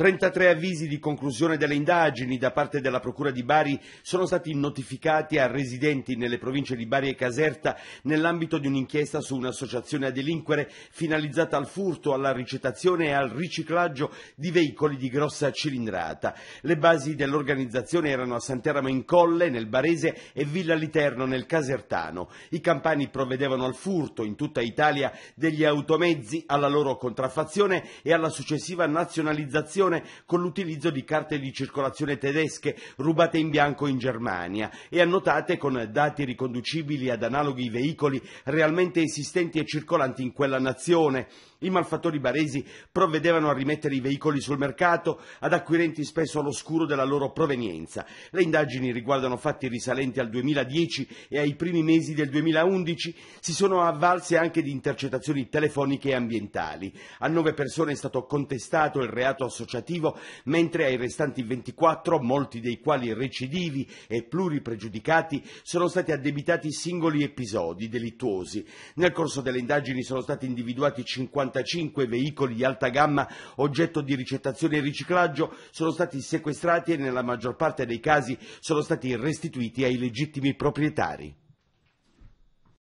33 avvisi di conclusione delle indagini da parte della Procura di Bari sono stati notificati a residenti nelle province di Bari e Caserta nell'ambito di un'inchiesta su un'associazione a delinquere finalizzata al furto, alla ricettazione e al riciclaggio di veicoli di grossa cilindrata. Le basi dell'organizzazione erano a Santeramo in Colle, nel Barese, e Villa Literno, nel Casertano. I campani provvedevano al furto in tutta Italia degli automezzi, alla loro contraffazione e alla successiva nazionalizzazione situazione con l'utilizzo di carte di circolazione tedesche rubate in bianco in Germania e annotate con dati riconducibili ad analoghi veicoli realmente esistenti e circolanti in quella nazione. I malfattori baresi provvedevano a rimettere i veicoli sul mercato ad acquirenti spesso all'oscuro della loro provenienza. Le indagini riguardano fatti risalenti al 2010 e ai primi mesi del 2011. Si sono avvalse anche di intercettazioni telefoniche e ambientali. A nove persone è stato contestato il reato associativo associativo, mentre ai restanti 24, molti dei quali recidivi e pluripregiudicati, sono stati addebitati singoli episodi delittuosi. Nel corso delle indagini sono stati individuati 55 veicoli di alta gamma oggetto di ricettazione e riciclaggio, sono stati sequestrati e nella maggior parte dei casi sono stati restituiti ai legittimi proprietari.